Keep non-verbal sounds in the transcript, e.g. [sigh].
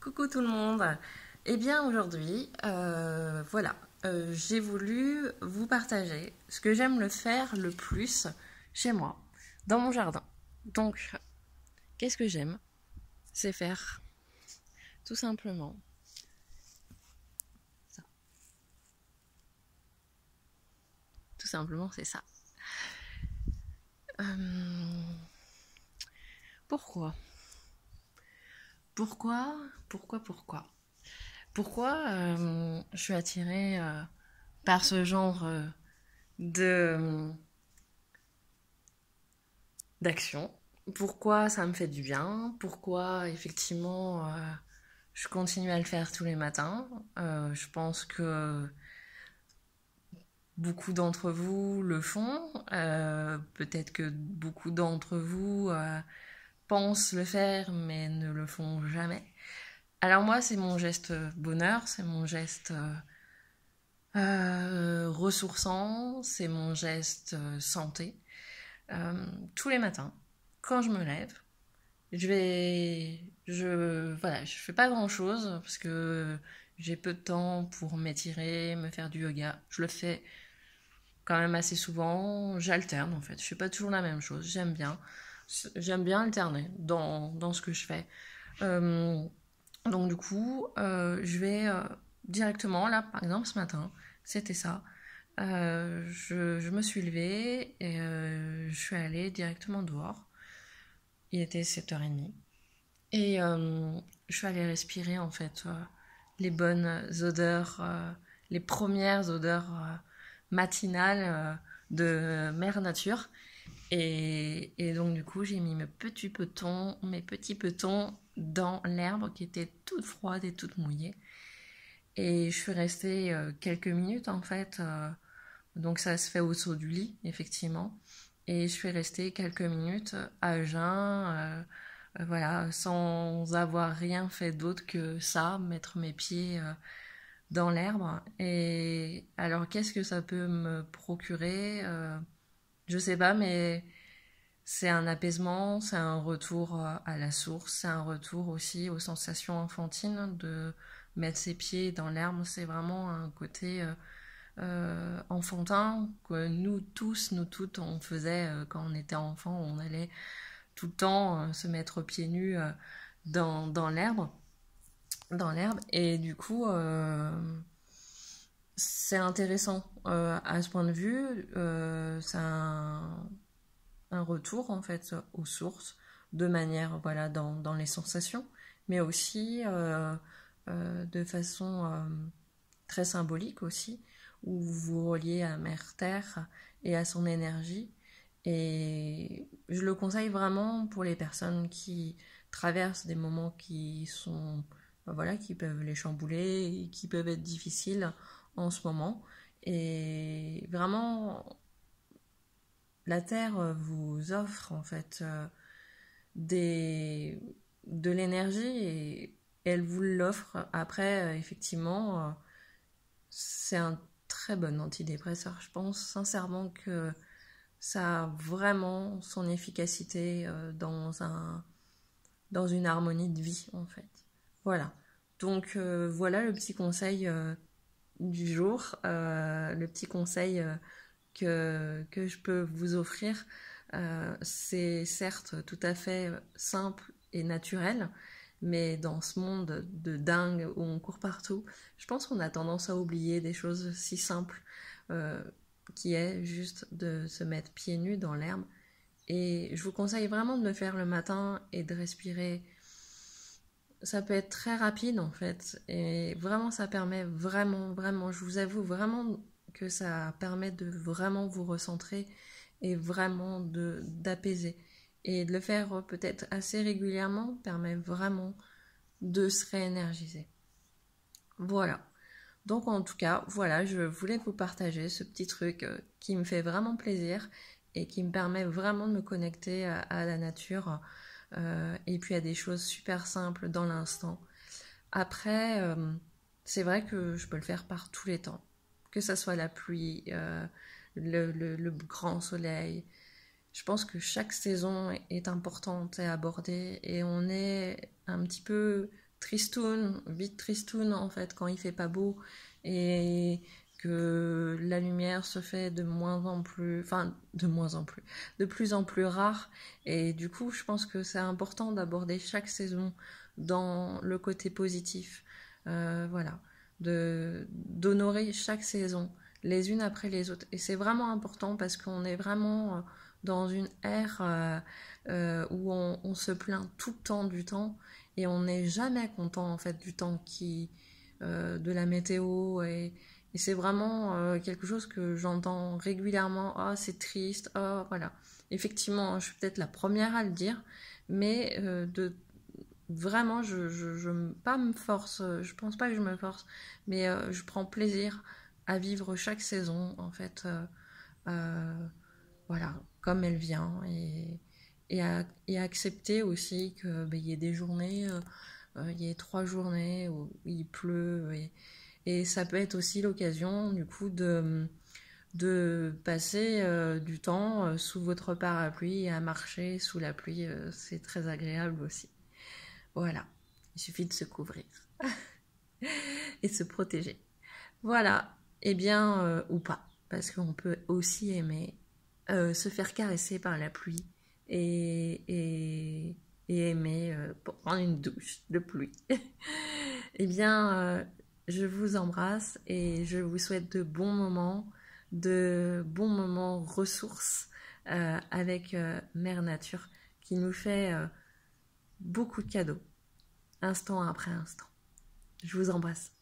Coucou tout le monde. Eh bien aujourd'hui, euh, voilà, euh, j'ai voulu vous partager ce que j'aime le faire le plus chez moi, dans mon jardin. Donc, qu'est-ce que j'aime C'est faire tout simplement Tout simplement, c'est ça. Euh, pourquoi pourquoi Pourquoi Pourquoi Pourquoi euh, je suis attirée euh, par ce genre euh, de d'action Pourquoi ça me fait du bien Pourquoi effectivement je continue à le faire tous les matins Je pense que beaucoup d'entre vous le font. Peut-être que beaucoup d'entre vous pensent le faire mais ne le font jamais. Alors moi, c'est mon geste euh, bonheur, c'est mon geste euh, euh, ressourçant, c'est mon geste santé. tous les matins, quand je me lève, je vais, je voilà, je fais pas grand chose parce que j'ai peu de temps pour m'étirer, me faire du yoga. Je le fais quand même assez souvent. J'alterne en fait. Je fais pas toujours la même chose. J'aime bien j'aime bien alterner dans, dans, ce que je fais. Euh, donc du coup, euh, je vais euh, directement, là par exemple ce matin, c'était ça. Je, je, me suis levée et je suis allée directement dehors. Il était 7h30. Et je suis allée respirer en fait les bonnes odeurs, les premières odeurs matinales de mère nature et, donc du coup, j'ai mis mes petits petons, mes petits petons dans l'herbe qui était toute froide et toute mouillée. Et je suis restée euh, quelques minutes en fait. Euh, donc ça se fait au saut du lit, effectivement. Et je suis restée quelques minutes à jeun, euh, voilà, sans avoir rien fait d'autre que ça, mettre mes pieds dans l'herbe. Et alors qu'est-ce que ça peut me procurer je sais pas, mais c'est un apaisement, c'est un retour euh, à la source, c'est un retour aussi aux sensations enfantines de mettre ses pieds dans l'herbe. C'est vraiment un côté euh, euh, enfantin que nous tous, nous toutes, on faisait quand on était enfant. On allait tout le temps se mettre pieds nus dans l'herbe. Dans l'herbe. Et du coup c'est intéressant euh, à ce point de vue. Euh, c'est un, retour en fait aux sources de manière voilà dans, dans les sensations, mais aussi euh, de façon très symbolique aussi où vous vous reliez à Mère Terre et à son énergie. Et je le conseille vraiment pour les personnes qui traversent des moments qui sont voilà qui peuvent les chambouler et qui peuvent être difficiles en ce moment. Et vraiment, la Terre euh, vous offre en fait euh, des, de l'énergie et elle vous l'offre. Après, euh, effectivement, c'est un très bon antidépresseur. Je pense sincèrement que ça a vraiment son efficacité dans, un, dans une harmonie de vie en fait. Voilà. Donc voilà le petit conseil du jour, euh, le petit conseil euh, que, je peux vous offrir, euh, c'est certes tout à fait simple et naturel, mais dans ce monde de dingue où on court partout, je pense qu'on a tendance à oublier des choses si simples, qui est juste de se mettre pieds nus dans l'herbe. Et je vous conseille vraiment de le faire le matin et de respirer ça peut être très rapide en fait. Et vraiment, ça permet vraiment, vraiment, je vous avoue vraiment que ça permet de vraiment vous recentrer et vraiment de d'apaiser. Et de le faire euh, peut-être assez régulièrement permet vraiment de se réénergiser. Voilà. Donc en tout cas, voilà, je voulais vous partager ce petit truc euh, qui me fait vraiment plaisir et qui me permet vraiment de me connecter à la nature euh, et puis à des choses super simples dans l'instant. Après, euh, c'est vrai que je peux le faire par tous les temps, que ce soit la pluie, euh, le, grand soleil. Je pense que chaque saison est importante à aborder et on est un petit peu tristoun, vite tristoun en fait quand il fait pas beau et que la lumière se fait de moins en plus, enfin de moins en plus, de plus en plus rare. Et du coup, je pense que c'est important d'aborder chaque saison dans le côté positif. Euh, voilà, de d'honorer chaque saison les unes après les autres. Et c'est vraiment important parce qu'on est vraiment dans une ère euh, euh, où on, on, se plaint tout le temps du temps et on n'est jamais content en fait du temps qui, de la météo et, et c'est vraiment euh, quelque chose que j'entends régulièrement. Ah, oh, c'est triste. Ah, oh, voilà. Effectivement, je suis peut-être la première à le dire, mais euh, de vraiment, je, je, pas me force. Euh, je pense pas que je me force, mais je prends plaisir à vivre chaque saison, en fait. voilà, comme elle vient et, et, à, et accepter aussi qu'il ben, y ait des journées, il y ait trois journées où il pleut et, et ça peut être aussi l'occasion, du coup, de, de passer euh, du temps euh, sous votre parapluie à marcher sous la pluie. Euh, c'est très agréable aussi. Voilà, il suffit de se couvrir [laughs] et de se protéger. Voilà, et eh bien, ou pas, parce qu'on peut aussi aimer se faire caresser par la pluie et, et, et aimer prendre une douche de pluie. [laughs] Et eh bien, je vous embrasse et je vous souhaite de bons moments, de bons moments ressources euh, avec euh, Mère Nature qui nous fait euh, beaucoup de cadeaux, instant après instant. Je vous embrasse.